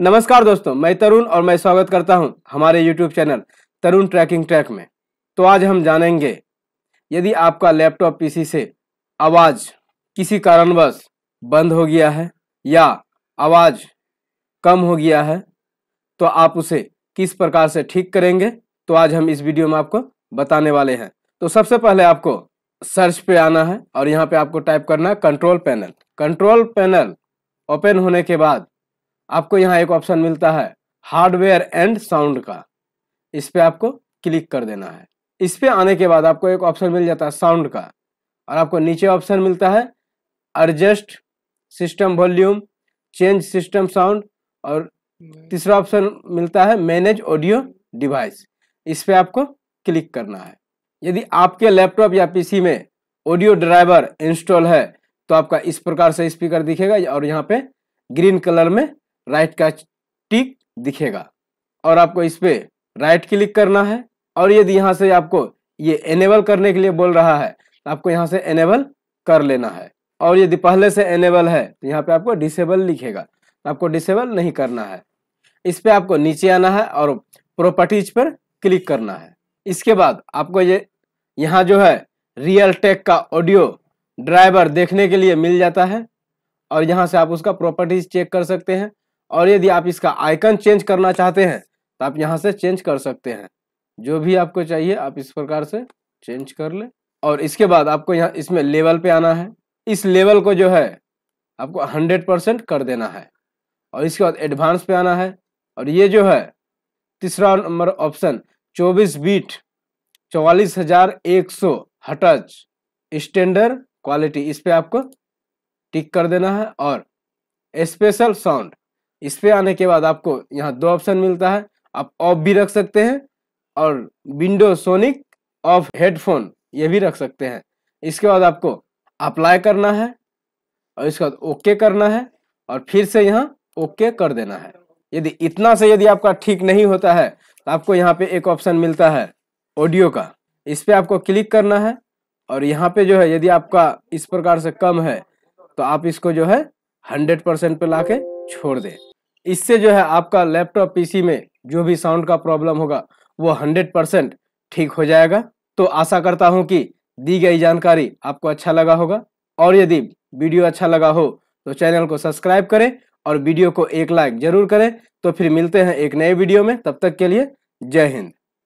नमस्कार दोस्तों मैं तरुण और मैं स्वागत करता हूं हमारे YouTube channel Tarun tracking track में तो आज हम जानेंगे यदि आपका लैपटॉप पीसी से आवाज़ किसी कारणवश बंद हो गया है या आवाज़ कम हो गया है तो आप उसे किस प्रकार से ठीक करेंगे तो आज हम इस वीडियो में आपको बताने वाले हैं तो सबसे पहले आपको सर्च पे आना है और यहाँ पे आपको टाइप करना है control panel control panel open होने के बाद आपको यहाँ एक ऑप्शन मिलता है हार्डवेयर एंड साउंड का इस पर आपको क्लिक कर देना है इस पर आने के बाद आपको एक ऑप्शन मिल जाता है साउंड का और आपको नीचे ऑप्शन मिलता है adjust system volume change system sound और तीसरा ऑप्शन मिलता है मैनेज ऑडियो डिवाइस इस पर आपको क्लिक करना है यदि आपके लैपटॉप या पीसी में ऑडियो ड्राइवर इंस्टॉल है तो आपका इस प्रकार से स्पीकर दिखेगा और यहाँ पे ग्रीन कलर में राइट का टिक दिखेगा और आपको इस पर राइट क्लिक करना है और यदि यहाँ से आपको ये एनेबल करने के लिए बोल रहा है तो आपको यहाँ से एनेबल कर लेना है और यदि पहले से एनेबल है तो यहाँ पे आपको डिसेबल लिखेगा तो आपको डिसेबल नहीं करना है इस पर आपको नीचे आना है और प्रॉपर्टीज पर क्लिक करना है इसके बाद आपको ये यहाँ जो है रियल टेक का ऑडियो ड्राइवर देखने के लिए मिल जाता है और यहाँ से आप उसका प्रॉपर्टीज चेक कर सकते हैं और यदि आप इसका आइकन चेंज करना चाहते हैं तो आप यहाँ से चेंज कर सकते हैं जो भी आपको चाहिए आप इस प्रकार से चेंज कर लें और इसके बाद आपको यहाँ इसमें लेवल पे आना है इस लेवल को जो है आपको हंड्रेड परसेंट कर देना है और इसके बाद एडवांस पे आना है और ये जो है तीसरा नंबर ऑप्शन चौबीस बीट चौवालीस हजार एक सौ हटच स्टैंडर्ड क्वालिटी इस पर आपको टिक कर देना है और स्पेशल साउंड इस पे आने के बाद आपको यहाँ दो ऑप्शन मिलता है आप ऑफ भी रख सकते हैं और विंडो सोनिक ऑफ हेडफोन ये भी रख सकते हैं इसके बाद आपको अप्लाई करना है और इसके बाद ओके करना है और फिर से यहाँ ओके कर देना है यदि इतना से यदि आपका ठीक नहीं होता है तो आपको यहाँ पे एक ऑप्शन मिलता है ऑडियो का इस पर आपको क्लिक करना है और यहाँ पे जो है यदि आपका इस प्रकार से कम है तो आप इसको जो है हंड्रेड परसेंट पे ला छोड़ दें इससे जो है आपका लैपटॉप पीसी में जो भी साउंड का प्रॉब्लम होगा वो हंड्रेड परसेंट ठीक हो जाएगा तो आशा करता हूँ कि दी गई जानकारी आपको अच्छा लगा होगा और यदि वीडियो अच्छा लगा हो तो चैनल को सब्सक्राइब करें और वीडियो को एक लाइक जरूर करें तो फिर मिलते हैं एक नए वीडियो में तब तक के लिए जय हिंद